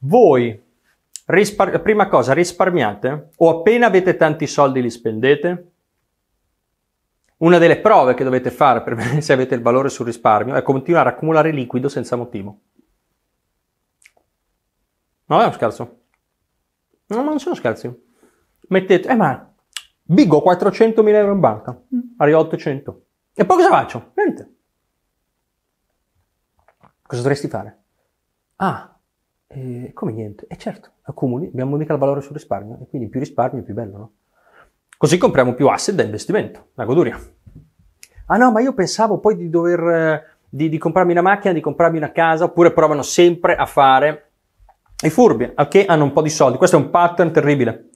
Voi, rispar- prima cosa, risparmiate o appena avete tanti soldi li spendete? Una delle prove che dovete fare per vedere se avete il valore sul risparmio è continuare a accumulare liquido senza motivo. No, è uno scherzo. No, ma non sono scherzi. Mettete, eh ma, Bigo 400.000 euro in banca, mm. arrivo a 800. E poi cosa faccio? Niente. Cosa dovresti fare? Ah, e come niente? E certo, accumuli, abbiamo mica il valore sul risparmio e quindi più risparmio più bello, no? Così compriamo più asset da investimento, la goduria. Ah no, ma io pensavo poi di dover, di, di comprarmi una macchina, di comprarmi una casa, oppure provano sempre a fare i furbi, al che hanno un po' di soldi. Questo è un pattern terribile.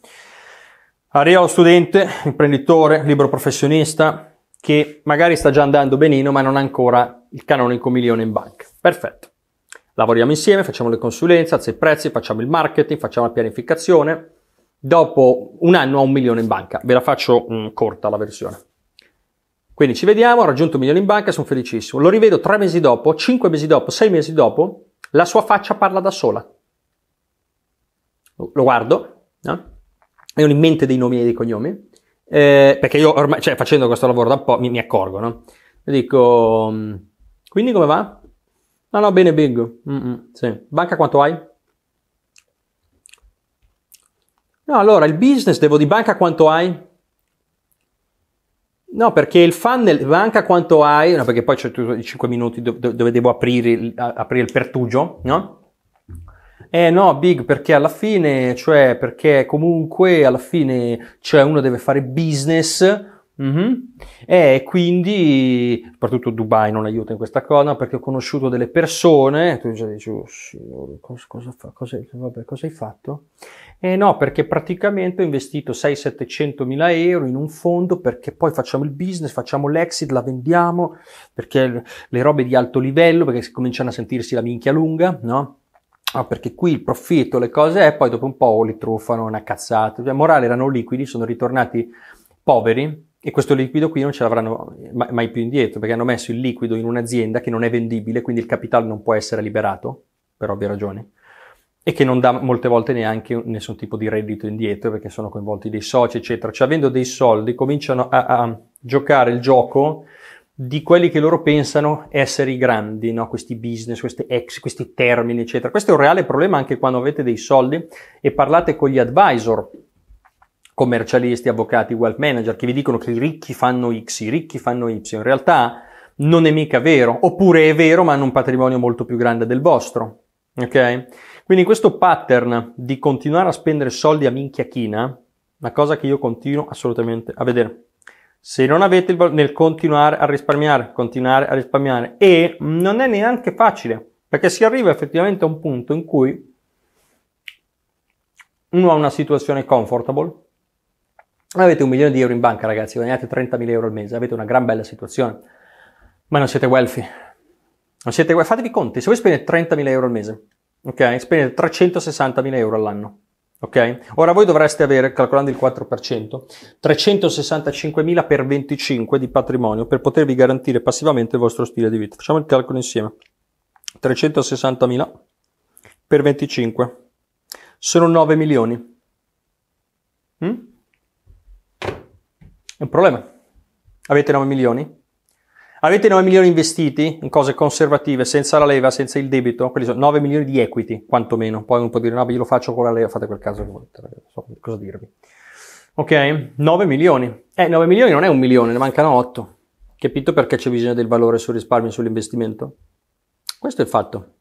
Arriva lo studente, imprenditore, libero professionista, che magari sta già andando benino, ma non ha ancora il canonico milione in banca. Perfetto. Lavoriamo insieme, facciamo le consulenze, alza i prezzi, facciamo il marketing, facciamo la pianificazione. Dopo un anno ho un milione in banca. Ve la faccio mh, mm, corta la versione. Quindi ci vediamo, ho raggiunto un milione in banca, sono felicissimo. Lo rivedo tre mesi dopo, cinque mesi dopo, sei mesi dopo, la sua faccia parla da sola. Lo guardo, no? È un mente dei nomi e dei cognomi, eh, perché io ormai, cioè facendo questo lavoro da un po' mi, mi accorgo, no? E dico, mm, quindi come va? No, no, bene, Big. Mm-mm, sì. Banca quanto hai? No, allora, il business devo di banca quanto hai? No, perché il funnel, banca quanto hai, no, perché poi c'è i 5 minuti dove devo aprire, aprire il pertugio, no? Eh no, Big, perché alla fine, cioè, perché comunque alla fine, cioè, uno deve fare business Mm-hmm. E quindi, soprattutto Dubai non aiuta in questa cosa perché ho conosciuto delle persone, tu già dici, oh, signore, cosa, cosa, fa, cosa, vabbè, cosa hai fatto? E no, perché praticamente ho investito 6-700 mila euro in un fondo perché poi facciamo il business, facciamo l'exit, la vendiamo, perché le robe di alto livello, perché si cominciano a sentirsi la minchia lunga, no? Ah, perché qui il profitto, le cose, e poi dopo un po' li truffano una cazzata. Cioè, morale erano liquidi, sono ritornati poveri e questo liquido qui non ce l'avranno mai più indietro, perché hanno messo il liquido in un'azienda che non è vendibile, quindi il capitale non può essere liberato, per ovvie ragioni, e che non dà molte volte neanche nessun tipo di reddito indietro, perché sono coinvolti dei soci, eccetera. Cioè, avendo dei soldi, cominciano a, a giocare il gioco di quelli che loro pensano essere i grandi, no? questi business, questi ex, questi termini, eccetera. Questo è un reale problema anche quando avete dei soldi e parlate con gli advisor commercialisti, avvocati, wealth manager che vi dicono che i ricchi fanno X, i ricchi fanno Y. In realtà non è mica vero, oppure è vero ma hanno un patrimonio molto più grande del vostro. Ok? Quindi questo pattern di continuare a spendere soldi a minchia china, una cosa che io continuo assolutamente a vedere. Se non avete il valore nel continuare a risparmiare, continuare a risparmiare e non è neanche facile, perché si arriva effettivamente a un punto in cui uno ha una situazione comfortable avete un milione di euro in banca ragazzi, guadagnate 30.000 euro al mese, avete una gran bella situazione, ma non siete wealthy. Non siete wealthy. Fatevi conti, se voi spendete 30.000 euro al mese, ok? Spendete 360.000 euro all'anno. Ok? Ora voi dovreste avere, calcolando il 4%, 365.000 per 25 di patrimonio per potervi garantire passivamente il vostro stile di vita. Facciamo il calcolo insieme. 360.000 per 25 sono 9 milioni. Mm? problema. Avete 9 milioni? Avete 9 milioni investiti in cose conservative, senza la leva, senza il debito? Quelli sono 9 milioni di equity, quantomeno. Poi uno può dire, no, io lo faccio con la leva, fate quel caso che volete, non so cosa dirvi. Ok? 9 milioni. Eh, 9 milioni non è un milione, ne mancano 8. Capito perché c'è bisogno del valore sul risparmio e sull'investimento? Questo è il fatto.